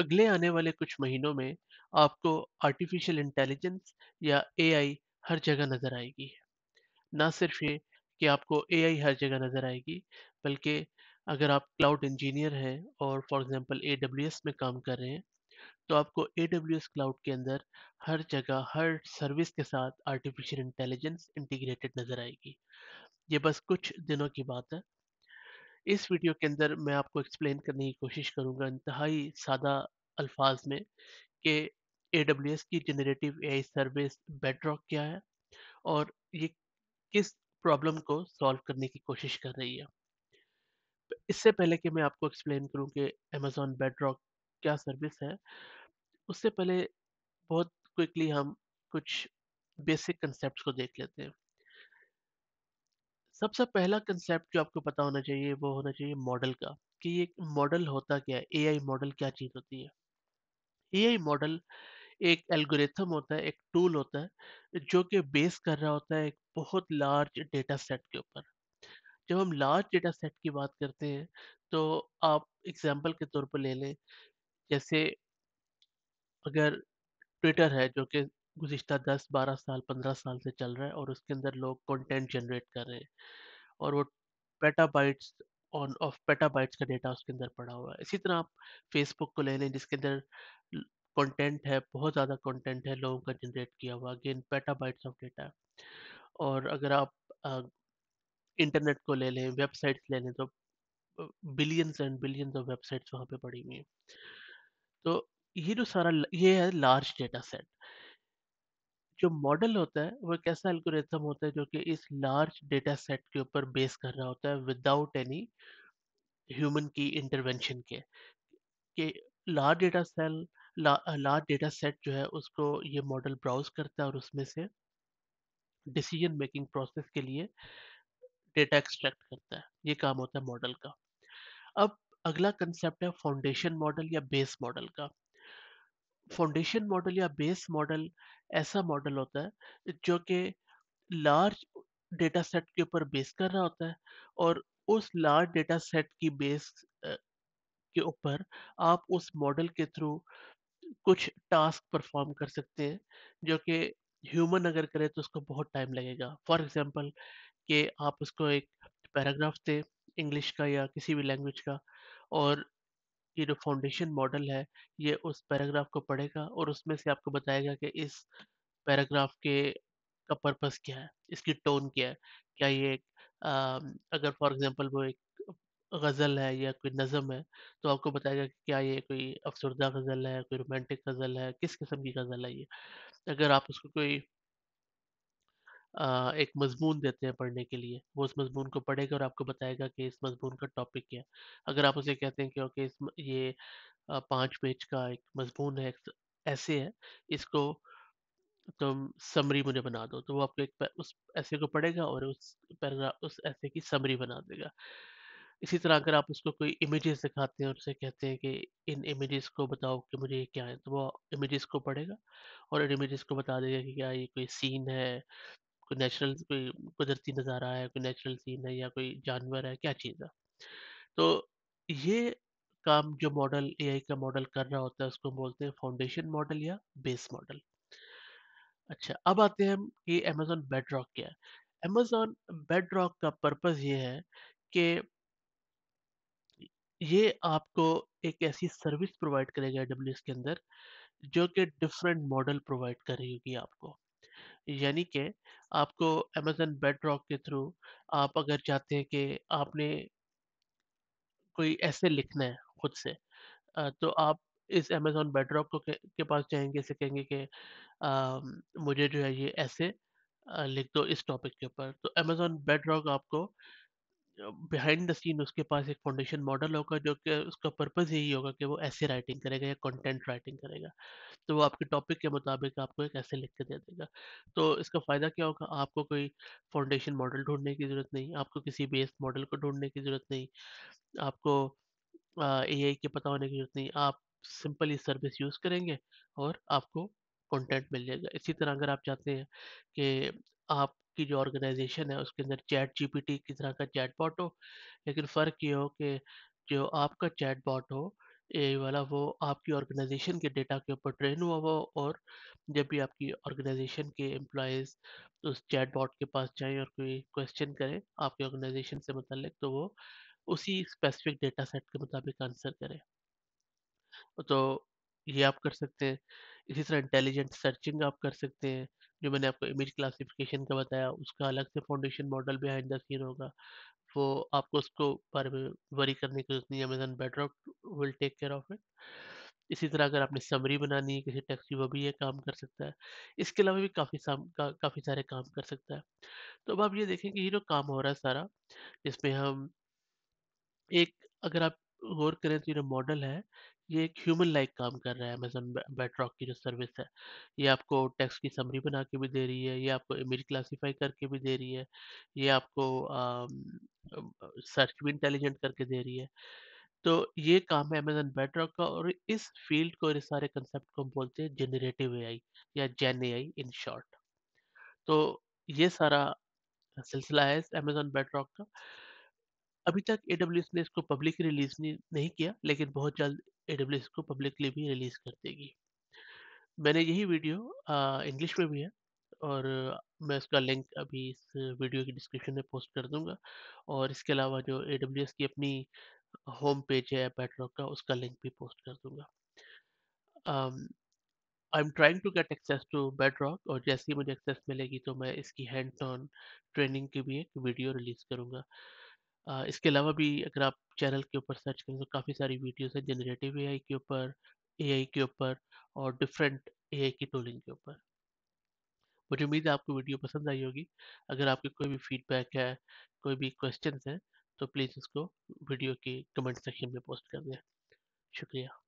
अगले आने वाले कुछ महीनों में आपको आर्टिफिशियल इंटेलिजेंस या एआई हर जगह नज़र आएगी ना सिर्फ ये कि आपको एआई हर जगह नज़र आएगी बल्कि अगर आप क्लाउड इंजीनियर हैं और फॉर एग्जांपल ए में काम कर रहे हैं तो आपको ए क्लाउड के अंदर हर जगह हर सर्विस के साथ आर्टिफिशियल इंटेलिजेंस इंटीग्रेटेड नज़र आएगी ये बस कुछ दिनों की बात है इस वीडियो के अंदर मैं आपको एक्सप्लेन करने की कोशिश करूँगा इंतहाई सादा अल्फाज में कि ए डब्ल्यू एस की जनरेटिव ए सर्विस बेडरॉक क्या है और ये किस प्रॉब्लम को सॉल्व करने की कोशिश कर रही है इससे पहले कि मैं आपको एक्सप्लेन करूं कि अमेजोन बेडरॉक क्या सर्विस है उससे पहले बहुत क्विकली हम कुछ बेसिक कंसेप्ट को देख लेते हैं सबसे पहला कंसेप्ट जो आपको पता होना चाहिए वो होना चाहिए मॉडल का कि ये मॉडल होता क्या है एआई मॉडल क्या चीज़ होती है एआई मॉडल एक एल्गोरिथम होता है एक टूल होता है जो कि बेस कर रहा होता है एक बहुत लार्ज डेटा सेट के ऊपर जब हम लार्ज डेटा सेट की बात करते हैं तो आप एग्जाम्पल के तौर पर ले लें जैसे अगर ट्विटर है जो कि गुज्तर दस बारह साल पंद्रह साल से चल रहा है और उसके अंदर लोग कंटेंट जनरेट कर रहे हैं और वो पेटाबाइट्स ऑन ऑफ पेटाबाइट्स का डेटा उसके अंदर पड़ा हुआ है इसी तरह आप फेसबुक को ले लें जिसके अंदर कंटेंट है बहुत ज़्यादा कंटेंट है लोगों का जनरेट किया हुआ अगेन पेटाबाइट्स ऑफ डेटा और अगर आप इंटरनेट को ले लें वेबसाइट्स ले लें तो billions and billions of websites वहाँ पे पड़ी हुई हैं तो ये जो सारा ये है लार्ज डेटा सेट जो मॉडल होता है वो कैसा ऐसा एल्गोरिथम होता है जो कि इस लार्ज डेटा सेट के ऊपर बेस कर रहा होता है विदाउट एनी ह्यूमन की इंटरवेंशन के कि large data set large data set जो है उसको ये मॉडल ब्राउज करता है और उसमें से डिसीजन मेकिंग प्रोसेस के लिए डेटा एक्सट्रैक्ट करता है ये काम होता है मॉडल का अब अगला कंसेप्ट है फाउंडेशन मॉडल या बेस मॉडल का फाउंडेशन मॉडल या बेस मॉडल ऐसा मॉडल होता है जो कि लार्ज डेटा सेट के ऊपर बेस कर रहा होता है और उस लार्ज डेटा सेट की बेस के ऊपर आप उस मॉडल के थ्रू कुछ टास्क परफॉर्म कर सकते हैं जो कि ह्यूमन अगर करे तो उसको बहुत टाइम लगेगा फॉर एग्जांपल कि आप उसको एक पैराग्राफ दें इंग्लिश का या किसी भी लैंग्वेज का और ये जो फाउंडेशन मॉडल है ये उस पैराग्राफ को पढ़ेगा और उसमें से आपको बताएगा कि इस पैराग्राफ के का पर्पस क्या है इसकी टोन क्या है क्या ये आ, अगर फॉर एग्जांपल वो एक गज़ल है या कोई नज़म है तो आपको बताएगा कि क्या ये कोई अफसरदा गज़ल है कोई रोमांटिक गज़ल है किस किस्म की गज़ल है ये अगर आप उसको कोई एक मज़मून देते हैं पढ़ने के लिए, वो उस मज़मून को पढ़ेगा और आपको बताएगा कि इस मज़मून का टॉपिक क्या है। अगर आप उसे कहते हैं कि ओके इस ये पाँच पेज का एक मज़मून है, ऐसे है, इसको तुम समरी मुझे बना दो, तो वो आपको एक उस ऐसे को पढ़ेगा और उस पैराग्राफ उस ऐसे की समरी बना देगा। इसी तरह अगर आप उसको कोई इमेजेस दिखाते हैं और उसे कहते हैं कि इन इमेजेस को बताओ कि मुझे ये क्या है, तो वो इमेजेस को पढ़ेगा और इन इमेजेस को बता देगा कि क्या ये कोई सीन है कोई नेचुरल कोई कुदरती नज़ारा है कोई नेचुरल सीन है या कोई जानवर है क्या चीज़ है तो ये काम जो मॉडल एआई का मॉडल कर रहा होता है उसको बोलते हैं फाउंडेशन मॉडल या बेस मॉडल अच्छा अब आते हैं हम कि अमेजोन बेड रॉक क्या है अमेजोन बेड रॉक का पर्पस ये है कि ये आपको एक ऐसी सर्विस प्रोवाइड करेगा डब्ल्यू के अंदर जो कि डिफरेंट मॉडल प्रोवाइड कर रही होगी आपको यानी कि आपको अमेजन बेडरॉक के थ्रू आप अगर चाहते हैं कि आपने कोई ऐसे लिखना है खुद से तो आप इस अमेजोन बेड को के, पास जाएंगे से कहेंगे कि मुझे जो है ये ऐसे लिख दो इस टॉपिक के ऊपर तो अमेजोन बेडरॉक आपको बिहाइंड द सीन उसके पास एक फाउंडेशन मॉडल होगा जो कि उसका पर्पज़ यही होगा कि वो ऐसे राइटिंग करेगा या कंटेंट राइटिंग करेगा तो वो आपके टॉपिक के मुताबिक आपको एक ऐसे लिख के दे देगा तो इसका फ़ायदा क्या होगा आपको कोई फाउंडेशन मॉडल ढूंढने की ज़रूरत नहीं आपको किसी बेस्ड मॉडल को ढूंढने की ज़रूरत नहीं आपको ए आई के पता होने की ज़रूरत नहीं आप सिंपल इस सर्विस यूज़ करेंगे और आपको कंटेंट मिल जाएगा इसी तरह अगर आप चाहते हैं कि आप की जो ऑर्गेनाइजेशन है उसके अंदर चैट जीपीटी की तरह का चैट बॉट हो लेकिन फ़र्क ये हो कि जो आपका चैट बॉट हो ए वाला वो आपकी ऑर्गेनाइजेशन के डेटा के ऊपर ट्रेन हुआ हो और जब भी आपकी ऑर्गेनाइजेशन के एम्प्लॉज उस चैट बॉट के पास जाएं और कोई क्वेश्चन करें आपकी ऑर्गेनाइजेशन से मतलब तो वो उसी स्पेसिफिक डेटा सेट के मुताबिक आंसर करें तो ये आप कर सकते हैं इसी तरह इंटेलिजेंट सर्चिंग आप कर सकते हैं जो मैंने आपको इमेज क्लासिफिकेशन का बताया उसका अलग से foundation model behind the scene होगा वो आपको उसको बारे में वरी करने की जरूरत नहीं Amazon bedrock will take care of it इसी तरह अगर आपने समरी बनानी है किसी टेक्स्ट की वो भी ये काम कर सकता है इसके अलावा भी काफ़ी का, काफ़ी सारे काम कर सकता है तो अब आप ये देखें कि ये जो काम हो रहा है सारा जिसमें हम एक अगर आप गौर करें तो ये मॉडल है ये एक ह्यूमन लाइक काम कर रहा है अमेजोन बेटरॉक की जो सर्विस है ये आपको टेक्स्ट की समरी बना के भी दे रही है ये आपको इमेज क्लासिफाई करके भी दे रही है ये आपको सर्च भी इंटेलिजेंट करके दे रही है तो ये काम है अमेजन बेटरॉक का और इस फील्ड को इस सारे कंसेप्ट को हम बोलते हैं जेनरेटिव ए या जेन एआई इन शॉर्ट तो ये सारा सिलसिला है अमेजन बेटरॉक का अभी तक ए ने इसको पब्लिक रिलीज नहीं किया लेकिन बहुत जल्द ए इसको पब्लिकली भी रिलीज कर देगी मैंने यही वीडियो इंग्लिश में भी है और मैं इसका लिंक अभी इस वीडियो की डिस्क्रिप्शन में पोस्ट कर दूंगा और इसके अलावा जो ए की अपनी होम पेज है बैटरॉक का उसका लिंक भी पोस्ट कर दूंगा I am trying to get access to bedrock और जैसे ही मुझे एक्सेस मिलेगी तो मैं इसकी हैंड ऑन ट्रेनिंग की भी एक वीडियो रिलीज़ करूँगा इसके अलावा भी अगर आप चैनल के ऊपर सर्च करें तो काफ़ी सारी वीडियोज़ हैं जनरेटिव ए के ऊपर, ए के ऊपर और डिफरेंट ए की टूलिंग के ऊपर। मुझे उम्मीद है आपको वीडियो पसंद आई होगी। अगर आपके कोई भी फीडबैक है, कोई भी क्वेश्चन हैं, तो प्लीज़ उसको वीडियो के कमेंट सेक्शन में पोस्ट कर दें। शुक्रिया।